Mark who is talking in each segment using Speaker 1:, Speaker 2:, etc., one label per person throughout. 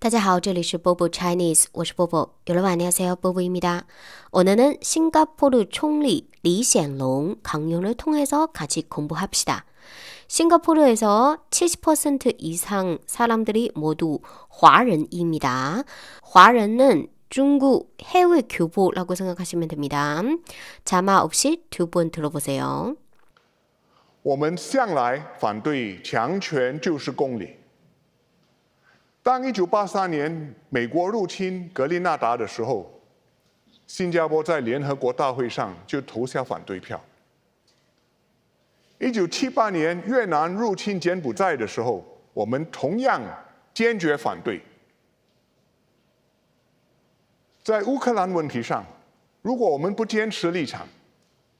Speaker 1: 大家好，这里是 b o Chinese，我是 Bobo。 여러분안녕하세요 b 오늘은 싱가포르 총리 리显龙 강연을 통해서 같이 공부합시다. 싱가포르에서 70% 이상 사람들이 모두华人입니다.华人은 중국 해외 교보라고 생각하시면 됩니다. 자막 없이 두번 들어보세요.
Speaker 2: 我们向来反对强权就是公理。当一九八三年美国入侵格林纳达的时候，新加坡在联合国大会上就投下反对票。一九七八年越南入侵柬埔寨的时候，我们同样坚决反对。在乌克兰问题上，如果我们不坚持立场，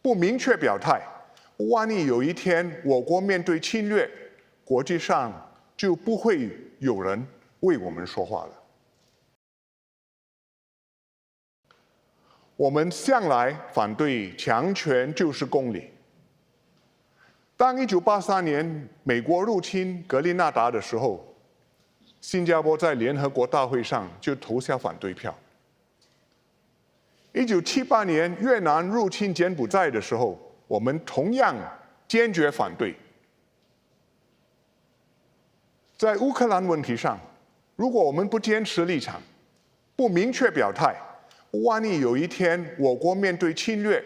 Speaker 2: 不明确表态，万一有一天我国面对侵略，国际上就不会有人。为我们说话了。我们向来反对强权就是公理。当一九八三年美国入侵格林纳达的时候，新加坡在联合国大会上就投下反对票。一九七八年越南入侵柬埔寨的时候，我们同样坚决反对。在乌克兰问题上，如果我们不坚持立场，不明确表态，万一有一天我国面对侵略，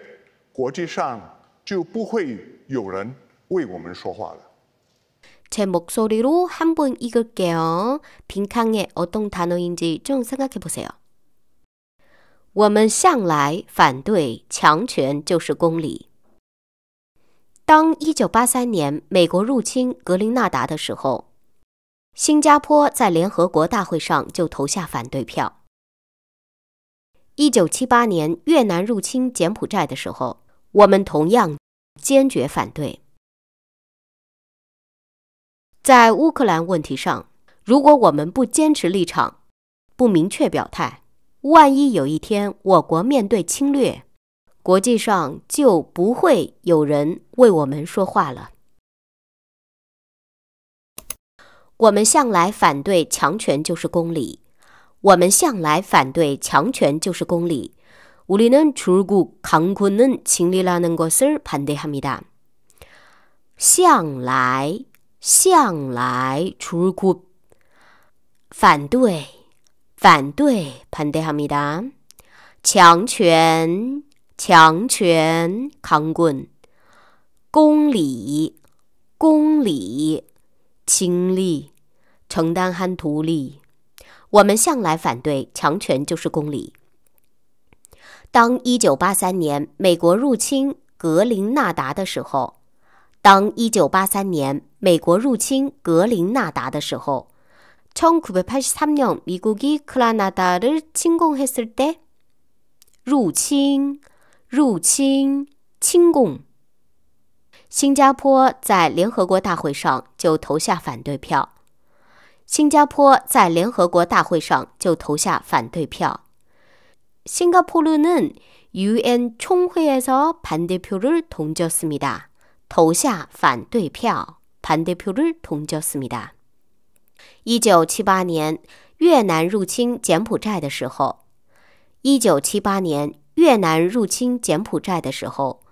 Speaker 2: 国际上就不会有人为我们说话了。
Speaker 1: 제목소리로한번읽을게요빙캉에어떤단어인지좀생각해보세요我们向来反对强权就是公理。当1983年美国入侵格林纳达的时候。新加坡在联合国大会上就投下反对票。一九七八年越南入侵柬埔寨的时候，我们同样坚决反对。在乌克兰问题上，如果我们不坚持立场，不明确表态，万一有一天我国面对侵略，国际上就不会有人为我们说话了。我们向来反对强权就是公理。我们向来反对强权就是公理。우리는추구강권은정리라는것을반대합니다向来向来追捕反对反对反对哈密达强权强权扛棍公理公理清力。承担安徒利，我们向来反对强权就是公理。当一九八三年美国入侵格林纳达的时候，当一九八三年美国入侵格林纳达的时候，천구백팔십삼년미국이크라나다를침공했을 때， 入侵，入侵，侵攻。新加坡在联合国大会上就投下反对票。新加坡在联合国大会上就投下反对票。新加坡르는유엔총회에서반대표를동조했습니 다， 投下反对票，반대표를동조했습니 다。 一九七八年越南入侵柬埔寨的时候，一九七八年越南入侵柬埔寨的时候，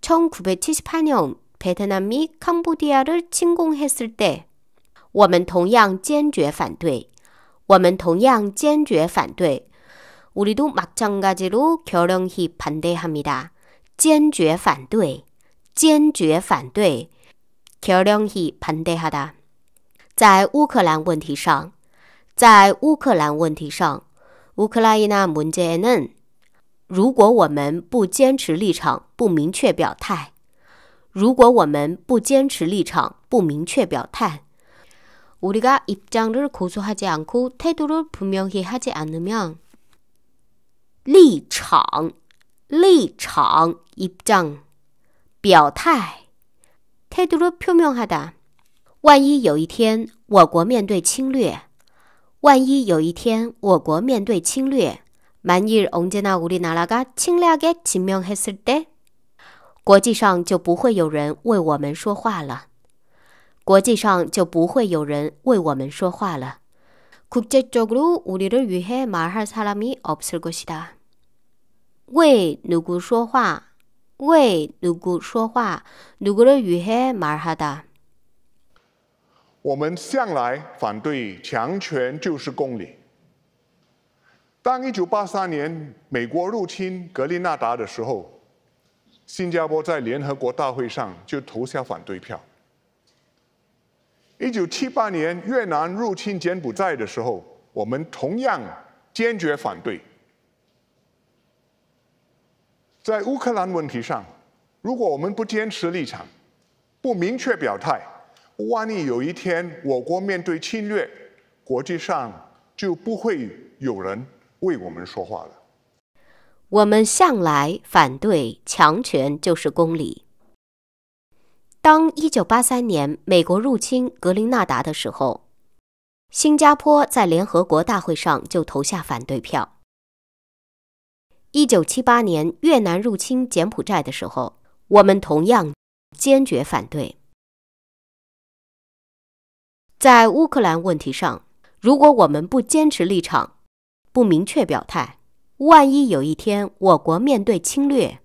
Speaker 1: 천구백칠십팔년베트남이캄보디아를침공했을 때。 我们同样坚决反对，我们同样坚决反对。乌里都马克长噶记录，乔梁希判对哈米达，坚决反对，坚决反对。乔梁希判对哈达，在乌克兰问题上，在乌克兰问题上，乌克兰伊娜门杰恩。如果我们不坚持立场，不明确表态，如果我们不坚持立场，不明确表态。 우리가 입장을 고수하지 않고 태도를 분명히 하지 않으면 立场,立场 입장, 表态 태도를 표명하다. 万一有一天我国面对侵略,万一有一天我国面对侵略 만일 언제나 우리나라가 침략에 진명했을 때国际上就不会有人为我们说话了。 国际上就不会有人为我们说话了。为哪个说话？为哪个说话？哪个的语气马尔哈
Speaker 2: 我们向来反对强权就是公理。当一九八三年美国入侵格林纳达的时候，新加坡在联合国大会上就投下反对票。一九七八年越南入侵柬埔寨的时候，我们同样坚决反对。在乌克兰问题上，如果我们不坚持立场，不明确表态，万一有一天我国面对侵略，国际上就不会有人为我们说话了。
Speaker 1: 我们向来反对强权就是公理。当1983年美国入侵格林纳达的时候，新加坡在联合国大会上就投下反对票。1978年越南入侵柬埔寨的时候，我们同样坚决反对。在乌克兰问题上，如果我们不坚持立场，不明确表态，万一有一天我国面对侵略，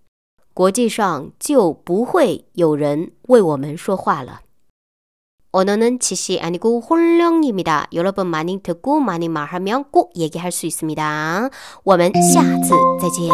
Speaker 1: 国际上就不会有人为我们说话了。 언어는 지시 아니고 혼령입니다. 여러분 많이 듣고 많이 말하면 꼭 얘기할 수 있습니다. 我们下次再见。